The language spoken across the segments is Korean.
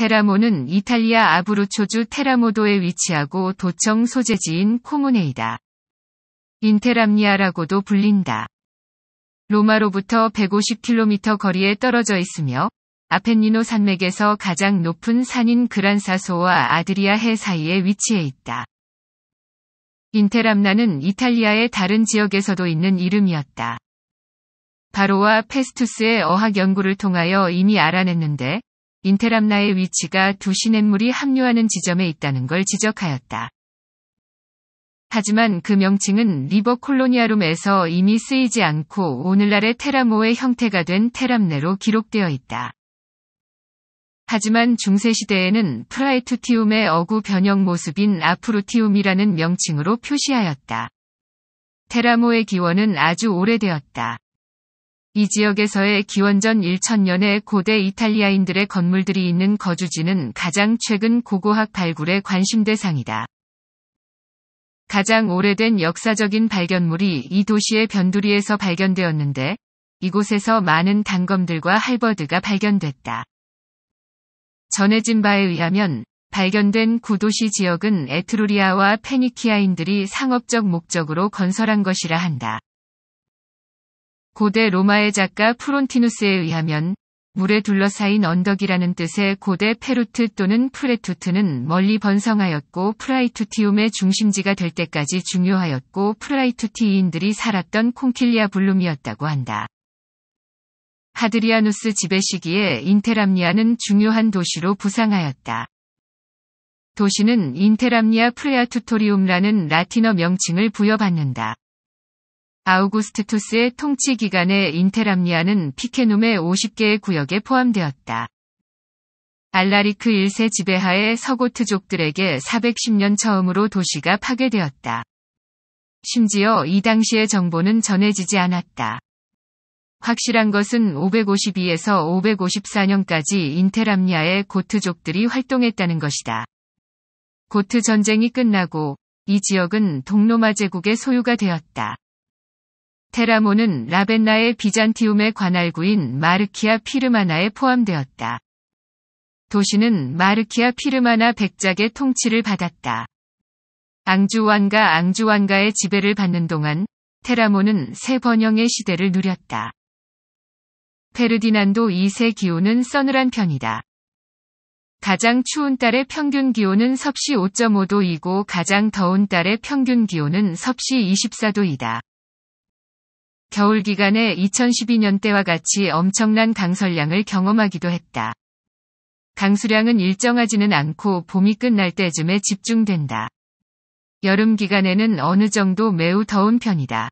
테라모는 이탈리아 아브루초주 테라모도에 위치하고 도청 소재지인 코모네이다 인테람니아라고도 불린다. 로마로부터 150km 거리에 떨어져 있으며 아펜니노 산맥에서 가장 높은 산인 그란사소와 아드리아 해 사이에 위치해 있다. 인테람나는 이탈리아의 다른 지역에서도 있는 이름이었다. 바로와 페스투스의 어학 연구를 통하여 이미 알아냈는데 인테람나의 위치가 두 시냇물이 합류하는 지점에 있다는 걸 지적하였다. 하지만 그 명칭은 리버 콜로니아룸에서 이미 쓰이지 않고 오늘날의 테라모의 형태가 된 테람네로 기록되어 있다. 하지만 중세시대에는 프라이투티움의 어구 변형 모습인 아프루티움이라는 명칭으로 표시하였다. 테라모의 기원은 아주 오래되었다. 이 지역에서의 기원전 1000년의 고대 이탈리아인들의 건물들이 있는 거주지는 가장 최근 고고학 발굴의 관심 대상이다. 가장 오래된 역사적인 발견물이 이 도시의 변두리에서 발견되었는데 이곳에서 많은 단검들과 할버드가 발견됐다. 전해진 바에 의하면 발견된 구도시 지역은 에트루리아와 페니키아인들이 상업적 목적으로 건설한 것이라 한다. 고대 로마의 작가 프론티누스에 의하면 물에 둘러싸인 언덕이라는 뜻의 고대 페루트 또는 프레투트는 멀리 번성하였고 프라이투티움의 중심지가 될 때까지 중요하였고 프라이투티인들이 살았던 콩킬리아 블룸이었다고 한다. 하드리아누스 지배 시기에 인테람니아는 중요한 도시로 부상하였다. 도시는 인테람니아 프레아투토리움라는 라틴어 명칭을 부여받는다. 아우구스투스의 통치 기간에 인테람니아는 피케눔의 50개의 구역에 포함되었다. 알라리크 1세 지배하에 서고트족들에게 410년 처음으로 도시가 파괴되었다. 심지어 이 당시의 정보는 전해지지 않았다. 확실한 것은 552에서 554년까지 인테람니아의 고트족들이 활동했다는 것이다. 고트 전쟁이 끝나고 이 지역은 동로마 제국의 소유가 되었다. 테라모는 라벤나의 비잔티움에 관할구인 마르키아 피르마나에 포함되었다. 도시는 마르키아 피르마나 백작의 통치를 받았다. 앙주완과 앙주완가의 지배를 받는 동안 테라모는 세 번영의 시대를 누렸다. 페르디난도 2세 기온은 서늘한 편이다. 가장 추운 달의 평균 기온은 섭씨 5.5도이고 가장 더운 달의 평균 기온은 섭씨 24도이다. 겨울 기간에 2012년대와 같이 엄청난 강설량을 경험하기도 했다. 강수량은 일정하지는 않고 봄이 끝날 때쯤에 집중된다. 여름 기간에는 어느 정도 매우 더운 편이다.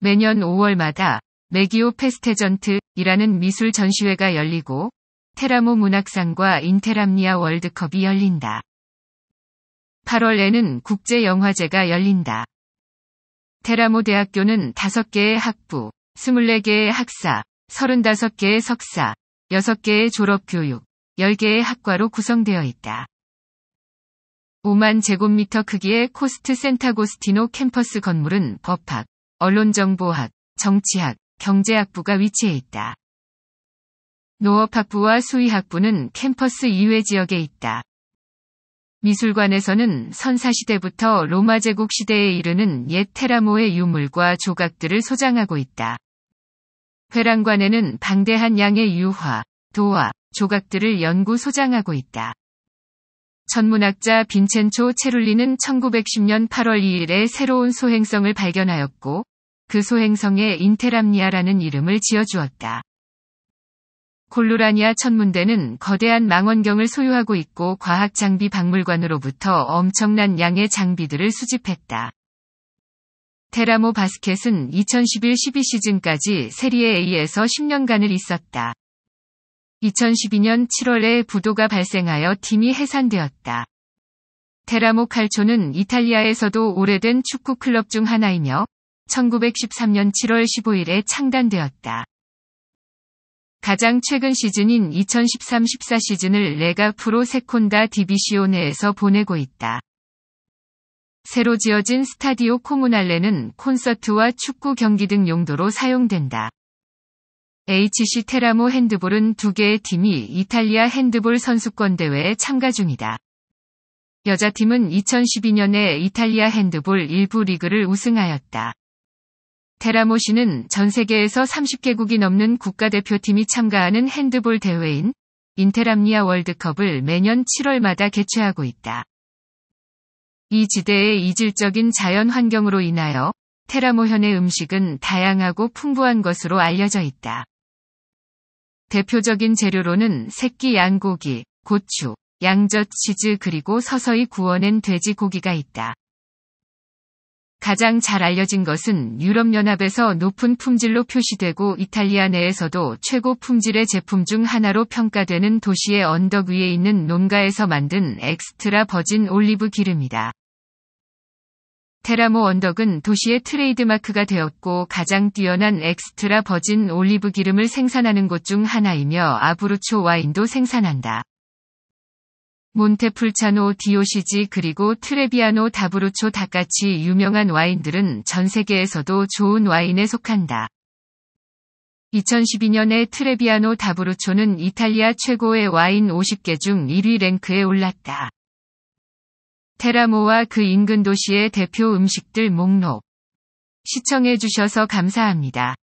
매년 5월마다 메기오 페스테전트이라는 미술 전시회가 열리고 테라모 문학상과 인테람니아 월드컵이 열린다. 8월에는 국제영화제가 열린다. 테라모 대학교는 5개의 학부, 24개의 학사, 35개의 석사, 6개의 졸업교육, 10개의 학과로 구성되어 있다. 5만 제곱미터 크기의 코스트 센타고스티노 캠퍼스 건물은 법학, 언론정보학, 정치학, 경제학부가 위치해 있다. 노업학부와 수의학부는 캠퍼스 이외 지역에 있다. 미술관에서는 선사시대부터 로마 제국 시대에 이르는 옛 테라모의 유물과 조각들을 소장하고 있다. 회랑관에는 방대한 양의 유화, 도화, 조각들을 연구 소장하고 있다. 천문학자 빈첸초 체룰리는 1910년 8월 2일에 새로운 소행성을 발견하였고, 그 소행성에 인테람니아라는 이름을 지어주었다. 콜로라니아 천문대는 거대한 망원경을 소유하고 있고 과학장비 박물관으로부터 엄청난 양의 장비들을 수집했다. 테라모 바스켓은 2011-12 시즌까지 세리에 A에서 10년간을 있었다. 2012년 7월에 부도가 발생하여 팀이 해산되었다. 테라모 칼초는 이탈리아에서도 오래된 축구 클럽 중 하나이며 1913년 7월 15일에 창단되었다. 가장 최근 시즌인 2013-14 시즌을 레가 프로 세콘다 디비시오네에서 보내고 있다. 새로 지어진 스타디오 코문날레는 콘서트와 축구 경기 등 용도로 사용된다. HC 테라모 핸드볼은 두 개의 팀이 이탈리아 핸드볼 선수권 대회에 참가 중이다. 여자팀은 2012년에 이탈리아 핸드볼 일부 리그를 우승하였다. 테라모 시는전 세계에서 30개국이 넘는 국가대표팀이 참가하는 핸드볼 대회인 인테람니아 월드컵을 매년 7월마다 개최하고 있다. 이 지대의 이질적인 자연 환경으로 인하여 테라모현의 음식은 다양하고 풍부한 것으로 알려져 있다. 대표적인 재료로는 새끼 양고기, 고추, 양젖 치즈 그리고 서서히 구워낸 돼지고기가 있다. 가장 잘 알려진 것은 유럽연합에서 높은 품질로 표시되고 이탈리아 내에서도 최고 품질의 제품 중 하나로 평가되는 도시의 언덕 위에 있는 농가에서 만든 엑스트라 버진 올리브 기름이다. 테라모 언덕은 도시의 트레이드마크가 되었고 가장 뛰어난 엑스트라 버진 올리브 기름을 생산하는 곳 중 하나이며 아브루초 와인도 생산한다. 몬테풀차노 디오시지 그리고 트레비아노 다브루초 다같이 유명한 와인들은 전 세계에서도 좋은 와인에 속한다. 2012년에 트레비아노 다브루초는 이탈리아 최고의 와인 50개 중 1위 랭크에 올랐다. 테라모와 그 인근 도시의 대표 음식들 목록. 시청해주셔서 감사합니다.